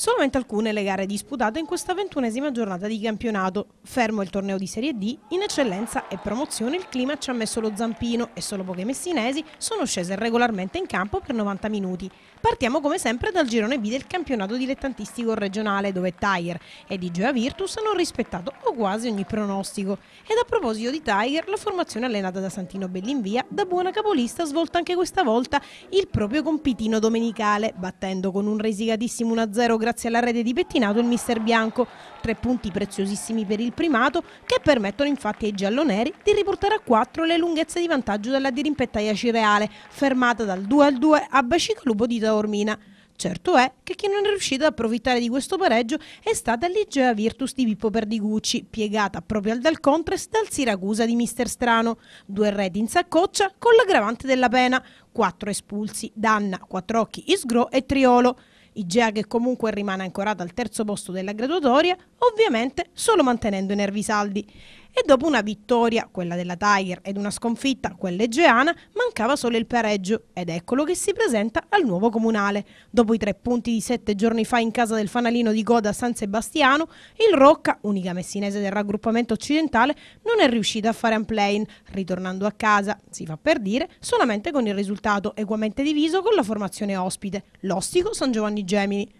Solamente alcune le gare disputate in questa ventunesima giornata di campionato. Fermo il torneo di Serie D, in eccellenza e promozione il clima ci ha messo lo zampino e solo poche messinesi sono scese regolarmente in campo per 90 minuti. Partiamo come sempre dal girone B del campionato dilettantistico regionale dove Tiger e di Gioia Virtus hanno rispettato o quasi ogni pronostico. Ed a proposito di Tiger, la formazione allenata da Santino Bellinvia da buona capolista ha svolto anche questa volta il proprio compitino domenicale, battendo con un risicatissimo 1-0 grande grazie alla rete di pettinato il mister bianco. Tre punti preziosissimi per il primato che permettono infatti ai gialloneri di riportare a quattro le lunghezze di vantaggio della dirimpettaia Cireale, fermata dal 2 al 2 a Bacicalupo di Taormina. Certo è che chi non è riuscito ad approfittare di questo pareggio è stata l'Igea Virtus di Pippo Perdigucci, piegata proprio al dal Contres dal Siracusa di Mister Strano. Due reti in saccoccia con l'aggravante della pena, quattro espulsi, Danna, Quattrocchi, Isgro e Triolo. Igea che comunque rimane ancorata al terzo posto della graduatoria, ovviamente solo mantenendo i nervi saldi. E dopo una vittoria, quella della Tiger, ed una sconfitta, quella eggeana, mancava solo il pareggio ed eccolo che si presenta al nuovo comunale. Dopo i tre punti di sette giorni fa in casa del fanalino di Goda a San Sebastiano, il Rocca, unica messinese del raggruppamento occidentale, non è riuscita a fare un play-in, ritornando a casa, si fa per dire, solamente con il risultato equamente diviso con la formazione ospite, l'Ostico San Giovanni Gemini.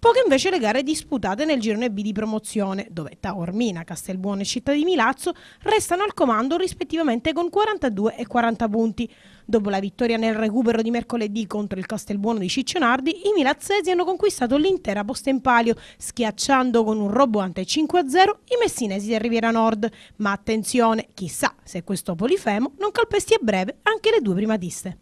Poche invece le gare disputate nel girone B di promozione, dove Taormina, Castelbuono e Città di Milazzo restano al comando rispettivamente con 42 e 40 punti. Dopo la vittoria nel recupero di mercoledì contro il Castelbuono di Ciccionardi, i milazzesi hanno conquistato l'intera posta in palio, schiacciando con un roboante 5-0 i messinesi del Riviera Nord. Ma attenzione, chissà se questo Polifemo non calpesti a breve anche le due primatiste.